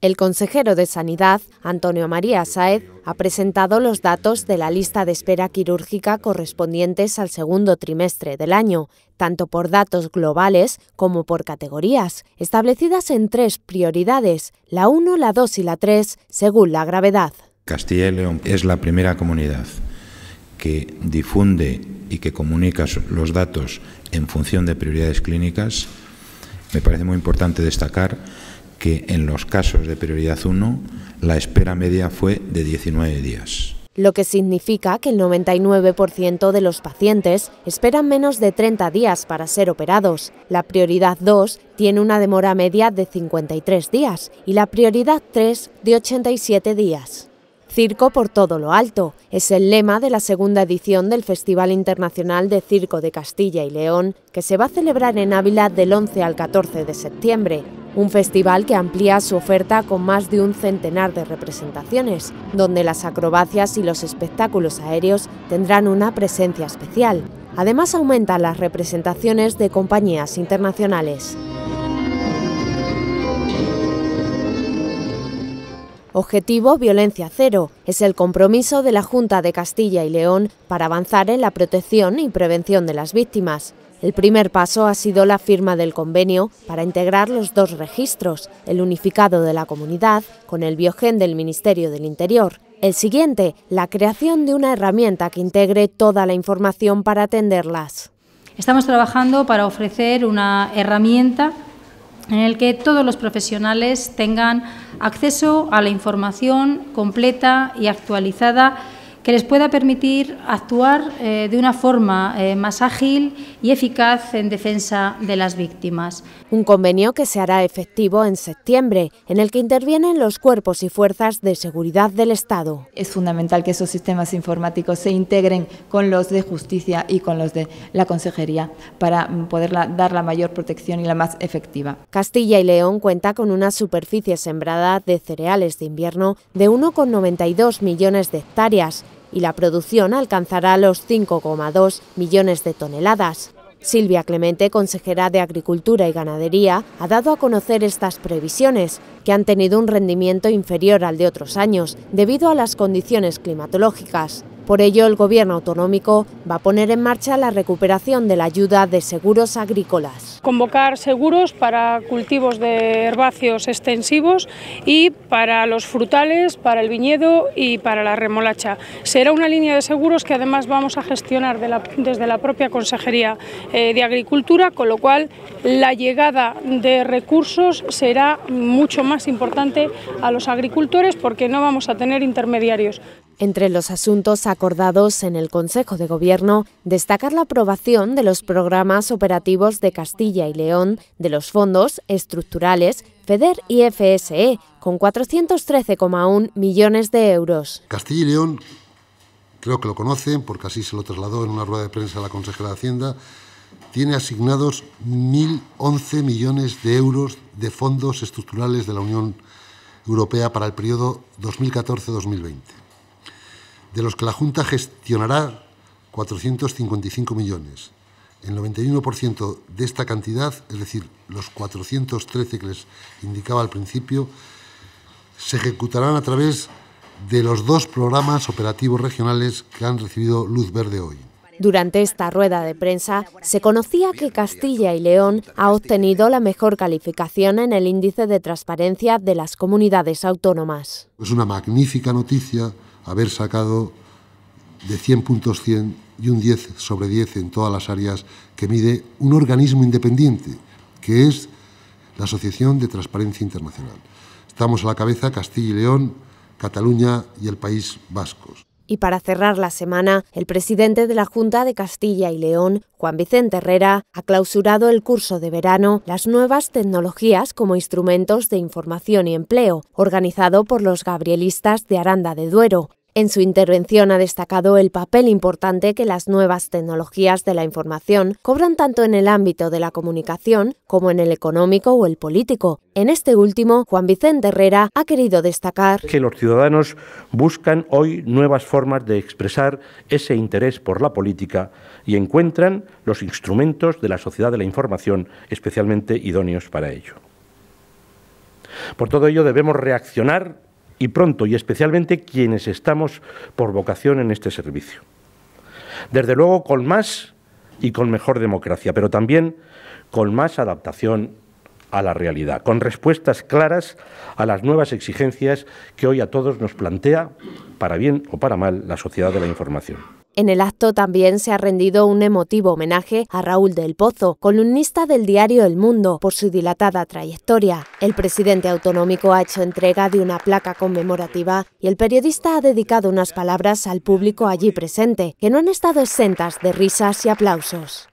El consejero de Sanidad, Antonio María Saez, ha presentado los datos de la lista de espera quirúrgica correspondientes al segundo trimestre del año, tanto por datos globales como por categorías, establecidas en tres prioridades, la 1, la 2 y la 3, según la gravedad. Castilla y León es la primera comunidad que difunde y que comunica los datos en función de prioridades clínicas. Me parece muy importante destacar que en los casos de prioridad 1 la espera media fue de 19 días. Lo que significa que el 99% de los pacientes esperan menos de 30 días para ser operados. La prioridad 2 tiene una demora media de 53 días y la prioridad 3 de 87 días. Circo por todo lo alto es el lema de la segunda edición del Festival Internacional de Circo de Castilla y León, que se va a celebrar en Ávila del 11 al 14 de septiembre un festival que amplía su oferta con más de un centenar de representaciones, donde las acrobacias y los espectáculos aéreos tendrán una presencia especial. Además aumentan las representaciones de compañías internacionales. Objetivo Violencia Cero es el compromiso de la Junta de Castilla y León para avanzar en la protección y prevención de las víctimas. El primer paso ha sido la firma del convenio para integrar los dos registros, el unificado de la comunidad con el biogen del Ministerio del Interior. El siguiente, la creación de una herramienta que integre toda la información para atenderlas. Estamos trabajando para ofrecer una herramienta en el que todos los profesionales tengan acceso a la información completa y actualizada que les pueda permitir actuar eh, de una forma eh, más ágil y eficaz en defensa de las víctimas. Un convenio que se hará efectivo en septiembre, en el que intervienen los cuerpos y fuerzas de seguridad del Estado. Es fundamental que esos sistemas informáticos se integren con los de justicia y con los de la consejería para mm, poder dar la mayor protección y la más efectiva. Castilla y León cuenta con una superficie sembrada de cereales de invierno de 1,92 millones de hectáreas y la producción alcanzará los 5,2 millones de toneladas. Silvia Clemente, consejera de Agricultura y Ganadería, ha dado a conocer estas previsiones, que han tenido un rendimiento inferior al de otros años, debido a las condiciones climatológicas. Por ello, el Gobierno autonómico va a poner en marcha la recuperación de la ayuda de seguros agrícolas. Convocar seguros para cultivos de herbáceos extensivos y para los frutales, para el viñedo y para la remolacha. Será una línea de seguros que además vamos a gestionar desde la propia Consejería eh, de Agricultura, con lo cual la llegada de recursos será mucho más importante a los agricultores porque no vamos a tener intermediarios. Entre los asuntos acordados en el Consejo de Gobierno, destacar la aprobación de los programas operativos de Castilla y León, de los fondos estructurales, FEDER y FSE, con 413,1 millones de euros. Castilla y León, creo que lo conocen, porque así se lo trasladó en una rueda de prensa a la consejera de Hacienda, tiene asignados 1.011 millones de euros de fondos estructurales de la Unión Europea para el periodo 2014-2020 de los que la Junta gestionará 455 millones. El 91% de esta cantidad, es decir, los 413 que les indicaba al principio, se ejecutarán a través de los dos programas operativos regionales que han recibido luz verde hoy. Durante esta rueda de prensa se conocía que Castilla y León ha obtenido la mejor calificación en el índice de transparencia de las comunidades autónomas. Es una magnífica noticia haber sacado de 100 puntos 100 y un 10 sobre 10 en todas las áreas que mide un organismo independiente, que es la Asociación de Transparencia Internacional. Estamos a la cabeza Castilla y León, Cataluña y el País Vascos. Y para cerrar la semana, el presidente de la Junta de Castilla y León, Juan Vicente Herrera, ha clausurado el curso de verano Las nuevas tecnologías como instrumentos de información y empleo, organizado por los gabrielistas de Aranda de Duero, en su intervención ha destacado el papel importante que las nuevas tecnologías de la información cobran tanto en el ámbito de la comunicación como en el económico o el político. En este último, Juan Vicente Herrera ha querido destacar que los ciudadanos buscan hoy nuevas formas de expresar ese interés por la política y encuentran los instrumentos de la sociedad de la información especialmente idóneos para ello. Por todo ello debemos reaccionar y pronto y especialmente quienes estamos por vocación en este servicio. Desde luego con más y con mejor democracia, pero también con más adaptación a la realidad, con respuestas claras a las nuevas exigencias que hoy a todos nos plantea, para bien o para mal, la sociedad de la información. En el acto también se ha rendido un emotivo homenaje a Raúl del Pozo, columnista del diario El Mundo, por su dilatada trayectoria. El presidente autonómico ha hecho entrega de una placa conmemorativa y el periodista ha dedicado unas palabras al público allí presente, que no han estado exentas de risas y aplausos.